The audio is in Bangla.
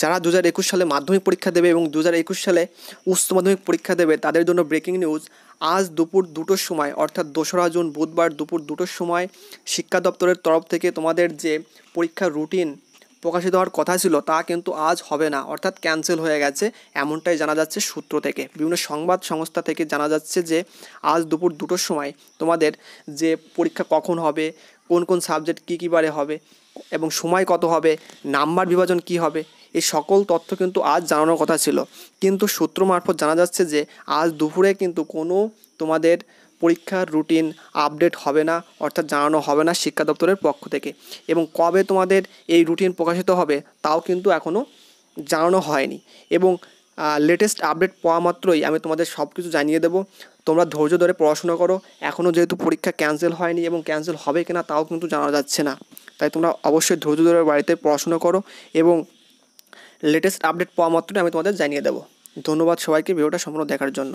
যারা দু সালে মাধ্যমিক পরীক্ষা দেবে এবং দু সালে উচ্চ মাধ্যমিক পরীক্ষা দেবে তাদের জন্য ব্রেকিং নিউজ আজ দুপুর দুটোর সময় অর্থাৎ দোসরা জুন বুধবার দুপুর দুটোর সময় শিক্ষা দপ্তরের তরফ থেকে তোমাদের যে পরীক্ষার রুটিন প্রকাশিত হওয়ার কথা ছিল তা কিন্তু আজ হবে না অর্থাৎ ক্যান্সেল হয়ে গেছে এমনটাই জানা যাচ্ছে সূত্র থেকে বিভিন্ন সংবাদ সংস্থা থেকে জানা যাচ্ছে যে আজ দুপুর দুটোর সময় তোমাদের যে পরীক্ষা কখন হবে কোন কোন সাবজেক্ট কী কী বারে হবে এবং সময় কত হবে নাম্বার বিভাজন কি হবে এই সকল তথ্য কিন্তু আজ জানানোর কথা ছিল কিন্তু সূত্র মারফত জানা যাচ্ছে যে আজ দুপুরে কিন্তু কোনো তোমাদের পরীক্ষার রুটিন আপডেট হবে না অর্থাৎ জানানো হবে না শিক্ষা দপ্তরের পক্ষ থেকে এবং কবে তোমাদের এই রুটিন প্রকাশিত হবে তাও কিন্তু এখনও জানানো হয়নি এবং লেটেস্ট আপডেট পাওয়া মাত্রই আমি তোমাদের সব কিছু জানিয়ে দেবো তোমরা ধৈর্য ধরে পড়াশোনা করো এখনও যেহেতু পরীক্ষা ক্যান্সেল হয়নি এবং ক্যান্সেল হবে কিনা তাও কিন্তু জানা যাচ্ছে না তাই তোমরা অবশ্যই ধৈর্য ধরে বাড়িতে পড়াশোনা করো এবং লেটেস্ট আপডেট পাওয়া মাত্রই আমি তোমাদের জানিয়ে দেবো ধন্যবাদ সবাইকে ভিডিওটা সম্পূর্ণ দেখার জন্য